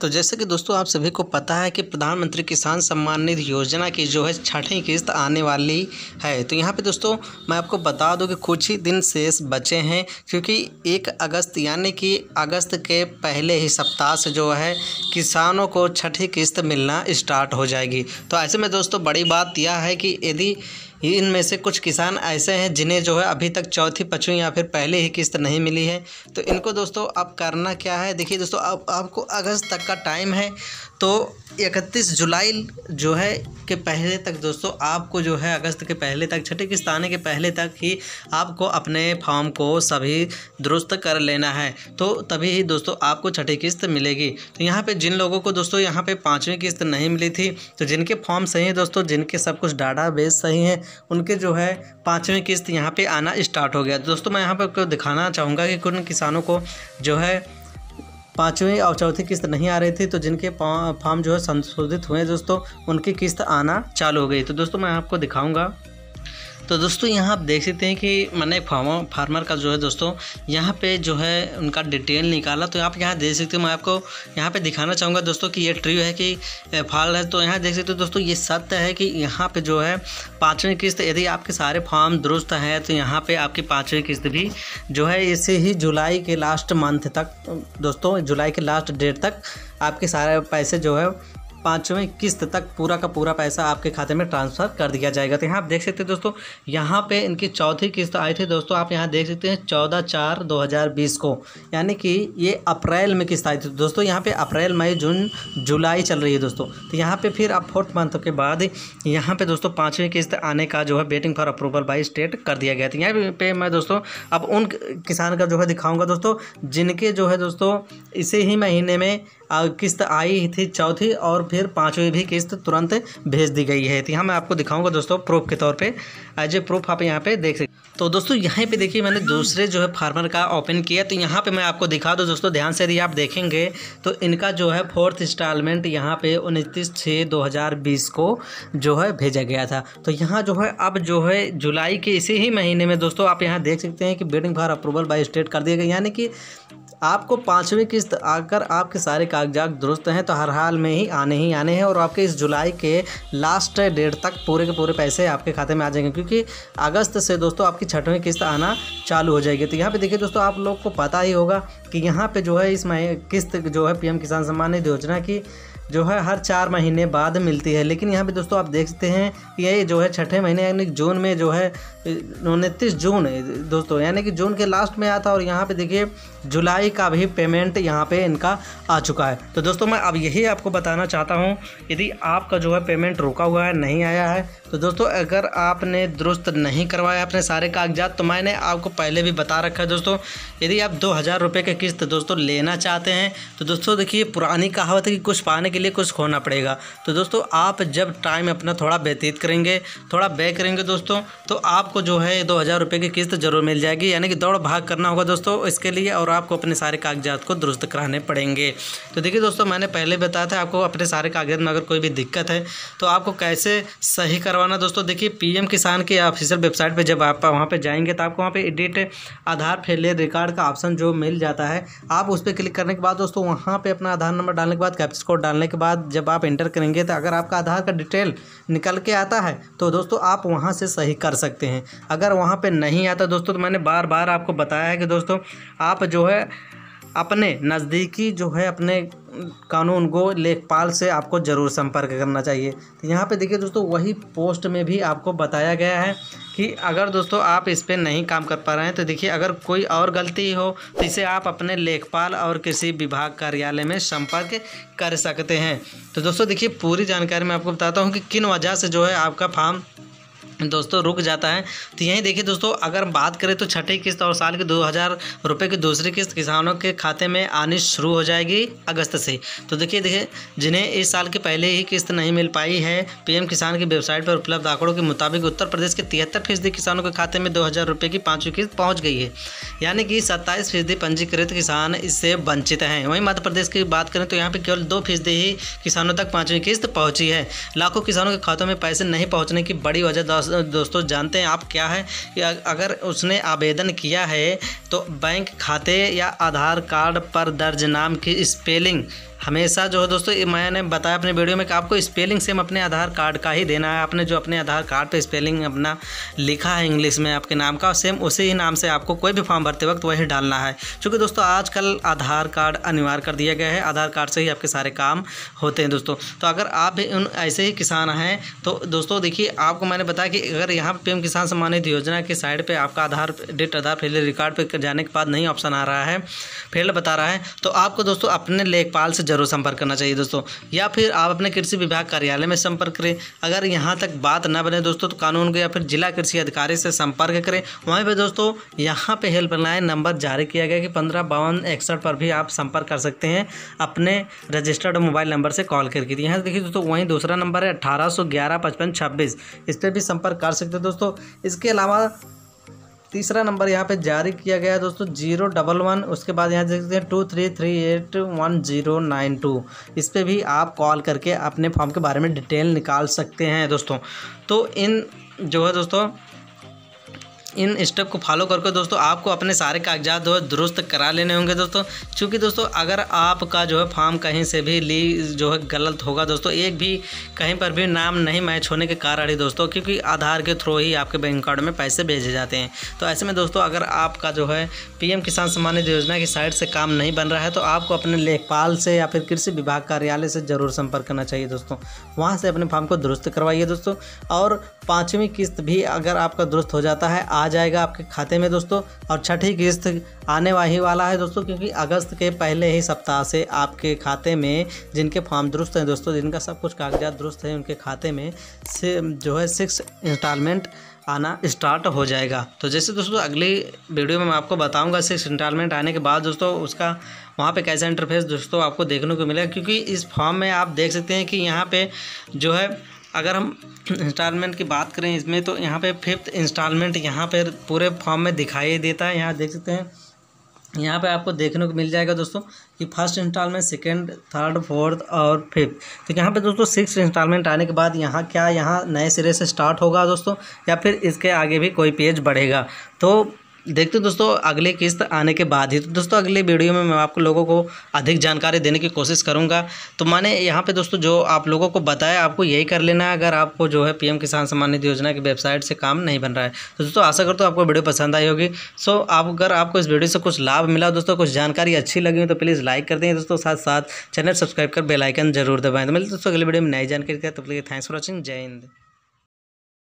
तो जैसे कि दोस्तों आप सभी को पता है कि प्रधानमंत्री किसान सम्मान निधि योजना की जो है छठी किस्त आने वाली है तो यहाँ पे दोस्तों मैं आपको बता दूँ कि कुछ ही दिन शेष बचे हैं क्योंकि एक अगस्त यानी कि अगस्त के पहले ही सप्ताह से जो है किसानों को छठी किस्त मिलना स्टार्ट हो जाएगी तो ऐसे में दोस्तों बड़ी बात यह है कि यदि इनमें से कुछ किसान ऐसे हैं जिन्हें जो है अभी तक चौथी पचवीं या फिर पहले ही किस्त नहीं मिली है तो इनको दोस्तों अब करना क्या है देखिए दोस्तों अब आपको अगस्त तक का टाइम है तो 31 जुलाई जो है के पहले तक दोस्तों आपको जो है अगस्त के पहले तक छठी किस्त आने के पहले तक ही आपको अपने फॉर्म को सभी दुरुस्त कर लेना है तो तभी ही दोस्तों आपको छठी किस्त मिलेगी तो यहाँ पे जिन लोगों को दोस्तों यहाँ पे पाँचवीं किस्त नहीं मिली थी तो जिनके फॉर्म सही है दोस्तों जिनके सब कुछ डाटा बेस सही है उनके जो है पाँचवीं किस्त यहाँ पर आना स्टार्ट हो गया दोस्तों मैं यहाँ पर दिखाना चाहूँगा कि उन किसानों को जो है पाँचवीं और चौथी किस्त नहीं आ रही थी तो जिनके फॉर्म जो है संशोधित हुए दोस्तों उनकी किस्त आना चालू हो गई तो दोस्तों मैं आपको दिखाऊंगा तो दोस्तों यहाँ आप देख सकते हैं कि मैंने फार्मर फार्मर का जो है दोस्तों यहाँ पे जो है उनका डिटेल निकाला तो आप यहाँ देख सकते हो मैं आपको यहाँ पे दिखाना चाहूँगा दोस्तों कि ये ट्री है कि फाल है तो यहाँ देख सकते हो दोस्तों ये सत्य है कि यहाँ पे जो है पाँचवीं किस्त यदि आपके सारे फॉर्म दुरुस्त हैं तो यहाँ पर आपकी पाँचवीं किस्त भी जो है इसे ही जुलाई के लास्ट मंथ तक दोस्तों जुलाई के लास्ट डेट तक आपके सारे पैसे जो है पाँचवें किस्त तक पूरा का पूरा पैसा आपके खाते में ट्रांसफ़र कर दिया जाएगा तो यहाँ आप देख सकते हैं दोस्तों यहाँ पे इनकी चौथी किस्त आई थी दोस्तों आप यहाँ देख सकते हैं चौदह चार दो हज़ार बीस को यानी कि ये अप्रैल में किस्त आई थी दोस्तों यहाँ पे अप्रैल मई जून जुलाई चल रही है दोस्तों तो यहाँ पर फिर आप फोर्थ मंथ के बाद यहाँ पर दोस्तों पाँचवीं किस्त आने का जो है waiting for approval by state कर दिया गया था यहाँ पे मैं दोस्तों अब उन किसान का जो है दिखाऊँगा दोस्तों जिनके जो है दोस्तों इसी ही महीने में किस्त आई थी चौथी और फिर पाँचवीं भी किस्त तुरंत भेज दी गई है तो यहाँ मैं आपको दिखाऊंगा दोस्तों प्रूफ के तौर पे एज ए प्रूफ आप यहाँ पे देख सकते तो दोस्तों यहाँ पे देखिए मैंने दूसरे जो है फार्मर का ओपन किया तो यहाँ पे मैं आपको दिखा दूँ दोस्तों ध्यान से यदि आप देखेंगे तो इनका जो है फोर्थ इंस्टॉलमेंट यहाँ पे उनतीस छः दो हज़ार बीस को जो है भेजा गया था तो यहाँ जो है अब जो है जुलाई के इसी ही महीने में दोस्तों आप यहाँ देख सकते हैं कि building for approval by state कर दिया गया यानी कि आपको पाँचवीं किस्त आकर आपके सारे कागजात दुरुस्त हैं तो हर हाल में ही आने ही आने हैं और आपके इस जुलाई के लास्ट डेट तक पूरे के पूरे पैसे आपके खाते में आ जाएंगे क्योंकि अगस्त से दोस्तों आपकी छठवीं किस्त आना चालू हो जाएगी तो यहाँ पे देखिए दोस्तों आप लोग को पता ही होगा कि यहाँ पे जो है इस किस्त जो है पीएम किसान सम्मान निधि योजना की जो है हर चार महीने बाद मिलती है लेकिन यहाँ पे दोस्तों आप देख सकते हैं कि ये जो है छठे महीने यानी जून में जो है उनतीस जून दोस्तों यानी कि जून के लास्ट में आया था और यहाँ पे देखिए जुलाई का भी पेमेंट यहाँ पे इनका आ चुका है तो दोस्तों मैं अब यही आपको बताना चाहता हूँ यदि आपका जो है पेमेंट रुका हुआ है नहीं आया है तो दोस्तों अगर आपने दुरुस्त नहीं करवाया अपने सारे कागजात तो मैंने आपको पहले भी बता रखा है दोस्तों यदि आप दो हज़ार रुपये की किस्त दोस्तों लेना चाहते हैं तो दोस्तों देखिए पुरानी कहावत है कि कुछ पाने के लिए कुछ खोना पड़ेगा तो दोस्तों आप जब टाइम अपना थोड़ा व्यतीत करेंगे थोड़ा बे करेंगे दोस्तों तो आपको जो है दो हज़ार रुपये की किस्त ज़रूर मिल जाएगी यानी कि दौड़ भाग करना होगा दोस्तों इसके लिए और आपको अपने सारे कागजात को दुरुस्त कराने पड़ेंगे तो देखिए दोस्तों मैंने पहले बताया था आपको अपने सारे कागजात में अगर कोई भी दिक्कत है तो आपको कैसे सही करवाना दोस्तों देखिए पीएम किसान की ऑफिशियल वेबसाइट पर जब आप वहाँ पर जाएंगे तो आपको वहाँ पर एडिट आधार फेलियर रिकॉर्ड का ऑप्शन जो मिल जाता है आप उस पर क्लिक करने के बाद दोस्तों वहाँ पर अपना आधार नंबर डालने के बाद कैप्स कोड डालने डालने के बाद जब आप इंटर करेंगे तो अगर आपका आधार का डिटेल निकल के आता है तो दोस्तों आप वहाँ से सही कर सकते हैं अगर वहाँ पर नहीं आता दोस्तों तो मैंने बार बार आपको बताया है कि दोस्तों आप जो है अपने नज़दीकी जो है अपने कानून को लेखपाल से आपको ज़रूर संपर्क करना चाहिए तो यहाँ पे देखिए दोस्तों वही पोस्ट में भी आपको बताया गया है कि अगर दोस्तों आप इस पर नहीं काम कर पा रहे हैं तो देखिए अगर कोई और गलती हो तो इसे आप अपने लेखपाल और कृषि विभाग कार्यालय में संपर्क कर सकते हैं तो दोस्तों देखिए पूरी जानकारी मैं आपको बताता हूँ कि किन वजह से जो है आपका फार्म दोस्तों रुक जाता है तो यहीं देखिए दोस्तों अगर बात करें तो छठी किस्त और साल के दो हज़ार रुपये की दूसरी किस्त किसानों के खाते में आनी शुरू हो जाएगी अगस्त से तो देखिए देखिए जिन्हें इस साल के पहले ही किस्त नहीं मिल पाई है पीएम किसान की वेबसाइट पर उपलब्ध आंकड़ों के मुताबिक उत्तर प्रदेश के तिहत्तर फीसदी किसानों के खाते में दो हज़ार रुपये की पाँचवीं किस्त पहुँच गई है यानी कि सत्ताईस फीसदी पंजीकृत किसान इससे वंचित हैं वहीं मध्य प्रदेश की बात करें तो यहाँ पर केवल दो फीसदी ही किसानों तक पाँचवीं किस्त पहुँची है लाखों किसानों के खातों में पैसे नहीं पहुँचने की बड़ी वजह दोस्तों जानते हैं आप क्या है कि अगर उसने आवेदन किया है तो बैंक खाते या आधार कार्ड पर दर्ज नाम की स्पेलिंग हमेशा जो है दोस्तों मैंने बताया अपने वीडियो में कि आपको स्पेलिंग सेम अपने आधार कार्ड का ही देना है आपने जो अपने आधार कार्ड पर स्पेलिंग अपना लिखा है इंग्लिश में आपके नाम का सेम उसी ही नाम से आपको कोई भी फॉर्म भरते वक्त वही डालना है चूँकि दोस्तों आजकल आधार कार्ड अनिवार्य कर दिया गया है आधार कार्ड से ही आपके सारे काम होते हैं दोस्तों तो अगर आप भी उन ऐसे ही किसान हैं तो दोस्तों देखिए आपको मैंने बताया कि अगर यहाँ पर किसान सम्मान निधि योजना के साइड पर आपका Aadhaar date Aadhaar fail record पर जाने के बाद नहीं ऑप्शन आ रहा है फील्ड बता रहा है तो आपको दोस्तों अपने लेखपाल से जरूर संपर्क करना चाहिए दोस्तों या फिर आप अपने कृषि विभाग कार्यालय में संपर्क करें अगर यहाँ तक बात ना बने दोस्तों तो कानून को या फिर जिला कृषि अधिकारी से संपर्क करें वहीं पर दोस्तों यहाँ पर हेल्पलाइन नंबर जारी किया गया कि पंद्रह बावन इकसठ पर भी आप संपर्क कर सकते हैं अपने रजिस्टर्ड मोबाइल नंबर से कॉल करके यहाँ देखिए दोस्तों वहीं दूसरा नंबर है अठारह सौ ग्यारह पचपन छब्बीस इस पर भी संपर्क कर सकते हैं दोस्तों इसके अलावा तीसरा नंबर यहाँ पे जारी किया गया दोस्तों जीरो डबल वन उसके बाद यहाँ देखते हैं two three three eight one zero nine two इस पर भी आप कॉल करके अपने फॉर्म के बारे में डिटेल निकाल सकते हैं दोस्तों तो इन जो है दोस्तों इन स्टेप को फॉलो करके दोस्तों आपको अपने सारे कागजात जो है दुरुस्त करा लेने होंगे दोस्तों क्योंकि दोस्तों अगर आपका जो है फॉर्म कहीं से भी ली जो है गलत होगा दोस्तों एक भी कहीं पर भी नाम नहीं मैच होने के कारण ही दोस्तों क्योंकि आधार के थ्रू ही आपके बैंक अकाउंट में पैसे भेजे जाते हैं तो ऐसे में दोस्तों अगर आपका जो है पी किसान सम्मान निधि योजना की साइड से काम नहीं बन रहा है तो आपको अपने लेखपाल से या फिर कृषि विभाग कार्यालय से ज़रूर संपर्क करना चाहिए दोस्तों वहाँ से अपने फॉर्म को दुरुस्त करवाइए दोस्तों और पाँचवीं किस्त भी अगर आपका दुरुस्त हो जाता है आ जाएगा आपके खाते में दोस्तों और छठी किस्त आने वाही वाला है दोस्तों क्योंकि अगस्त के पहले ही सप्ताह से आपके खाते में जिनके फॉर्म दुरुस्त हैं दोस्तों जिनका सब कुछ कागजात दुरुस्त है उनके खाते में से जो है सिक्स इंस्टॉलमेंट आना स्टार्ट हो जाएगा तो जैसे दोस्तों अगली वीडियो में मैं आपको बताऊंगा सिक्स इंस्टॉलमेंट आने के बाद दोस्तों उसका वहाँ पे कैसा इंटरफेस दोस्तों आपको देखने को मिलेगा क्योंकि इस फॉर्म में आप देख सकते हैं कि यहाँ पे जो है अगर हम इंस्टॉलमेंट की बात करें इसमें तो यहाँ पे फिफ्थ इंस्टॉलमेंट यहाँ पर पूरे फॉर्म में दिखाई देता है यहाँ देख सकते हैं यहाँ पे आपको देखने को मिल जाएगा दोस्तों कि first instalment second third fourth और फिफ्थ तो यहाँ पे दोस्तों सिक्स इंस्टॉलमेंट आने के बाद यहाँ क्या यहाँ नए सिरे से स्टार्ट होगा दोस्तों या फिर इसके आगे भी कोई पेज बढ़ेगा तो देखते दोस्तों अगले किस्त आने के बाद ही तो दोस्तों अगले वीडियो में मैं आपको लोगों को अधिक जानकारी देने की कोशिश करूंगा तो मैंने यहाँ पे दोस्तों जो आप लोगों को बताया आपको यही कर लेना है अगर आपको जो है पीएम किसान सम्मान निधि योजना की वेबसाइट से काम नहीं बन रहा है तो दोस्तों आशा करता तो हूँ आपको वीडियो पसंद आई होगी सो आप अगर आपको इस वीडियो से कुछ लाभ मिला दोस्तों कुछ जानकारी अच्छी लगी हो तो प्लीज़ लाइक कर दें दोस्तों साथ साथ चैनल सब्सक्राइब कर बेलाइकन जरूर दबाएँ तो मिलते दोस्तों अगले वीडियो में नई जानकारी दिया तो प्लीज़ थैंक्स फॉर वॉचिंग जय हिंद